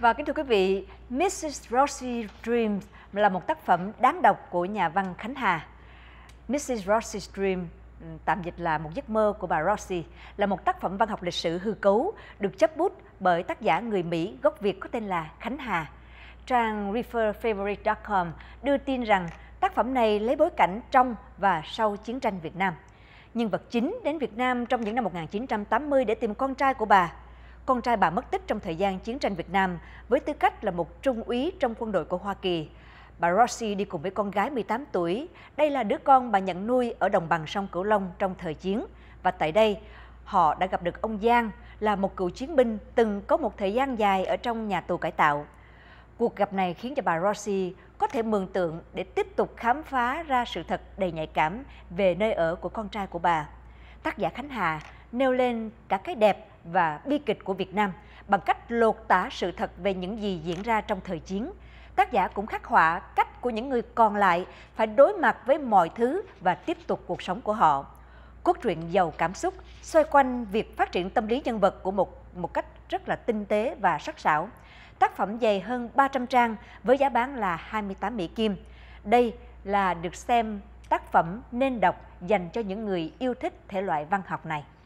Và kính thưa quý vị, Mrs. Rossi Dreams là một tác phẩm đáng đọc của nhà văn Khánh Hà. Mrs. Rossie's Dream ừ, tạm dịch là một giấc mơ của bà Rossi là một tác phẩm văn học lịch sử hư cấu được chấp bút bởi tác giả người Mỹ gốc Việt có tên là Khánh Hà. Trang referfavorite.com đưa tin rằng tác phẩm này lấy bối cảnh trong và sau chiến tranh Việt Nam. Nhân vật chính đến Việt Nam trong những năm 1980 để tìm con trai của bà con trai bà mất tích trong thời gian chiến tranh Việt Nam với tư cách là một trung úy trong quân đội của Hoa Kỳ. Bà Rossi đi cùng với con gái 18 tuổi. Đây là đứa con bà nhận nuôi ở đồng bằng sông Cửu Long trong thời chiến. Và tại đây, họ đã gặp được ông Giang là một cựu chiến binh từng có một thời gian dài ở trong nhà tù cải tạo. Cuộc gặp này khiến cho bà Rossi có thể mường tượng để tiếp tục khám phá ra sự thật đầy nhạy cảm về nơi ở của con trai của bà. Tác giả Khánh Hà nêu lên cả cái đẹp và bi kịch của Việt Nam bằng cách lột tả sự thật về những gì diễn ra trong thời chiến. Tác giả cũng khắc họa cách của những người còn lại phải đối mặt với mọi thứ và tiếp tục cuộc sống của họ. Cốt truyện giàu cảm xúc xoay quanh việc phát triển tâm lý nhân vật của một một cách rất là tinh tế và sắc sảo. Tác phẩm dày hơn 300 trang với giá bán là 28 Mỹ Kim. Đây là được xem tác phẩm nên đọc dành cho những người yêu thích thể loại văn học này.